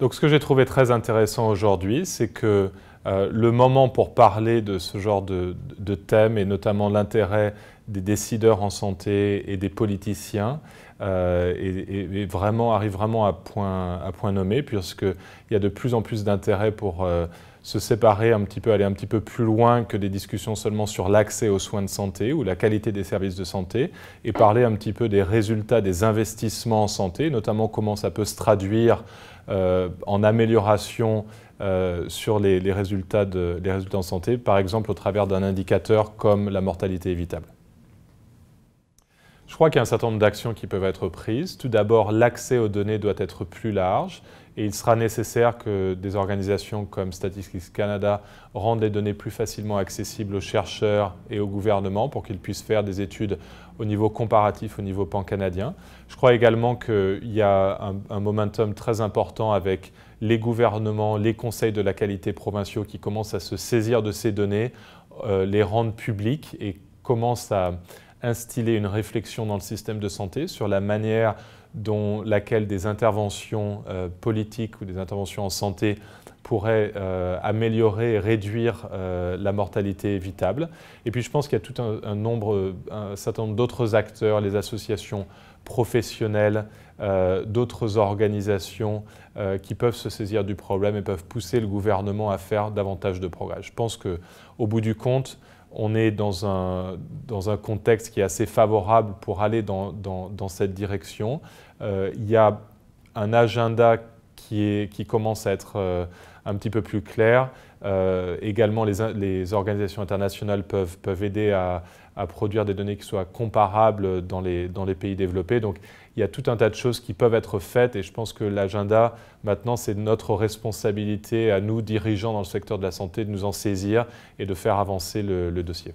Donc ce que j'ai trouvé très intéressant aujourd'hui, c'est que euh, le moment pour parler de ce genre de, de thème, et notamment l'intérêt des décideurs en santé et des politiciens, euh, et, vraiment arrive vraiment à point, à point nommé, puisqu'il y a de plus en plus d'intérêt pour euh, se séparer un petit peu, aller un petit peu plus loin que des discussions seulement sur l'accès aux soins de santé ou la qualité des services de santé, et parler un petit peu des résultats des investissements en santé, notamment comment ça peut se traduire euh, en amélioration sur les, résultats de, les résultats en santé, par exemple au travers d'un indicateur comme la mortalité évitable. Je crois qu'il y a un certain nombre d'actions qui peuvent être prises. Tout d'abord, l'accès aux données doit être plus large et il sera nécessaire que des organisations comme Statistics Canada rendent les données plus facilement accessibles aux chercheurs et au gouvernement pour qu'ils puissent faire des études au niveau comparatif, au niveau pan-canadien. Je crois également qu'il y a un, momentum très important avec les gouvernements, les conseils de la qualité provinciaux qui commencent à se saisir de ces données, euh, les rendre publiques et commencent à instiller une réflexion dans le système de santé sur la manière dont laquelle des interventions euh, politiques ou des interventions en santé pourraient euh, améliorer et réduire euh, la mortalité évitable. Et puis je pense qu'il y a tout un, un nombre, un certain nombre d'autres acteurs, les associations professionnelles, d'autres organisations qui peuvent se saisir du problème et peuvent pousser le gouvernement à faire davantage de progrès. Je pense qu'au bout du compte, on est dans un, contexte qui est assez favorable pour aller dans, cette direction. Euh, il y a un agenda qui, commence à être euh, un petit peu plus clair euh, également, les, organisations internationales peuvent, aider à, produire des données qui soient comparables dans les, pays développés. Donc, il y a tout un tas de choses qui peuvent être faites et je pense que l'agenda, maintenant, c'est notre responsabilité à nous, dirigeants dans le secteur de la santé, de nous en saisir et de faire avancer le dossier.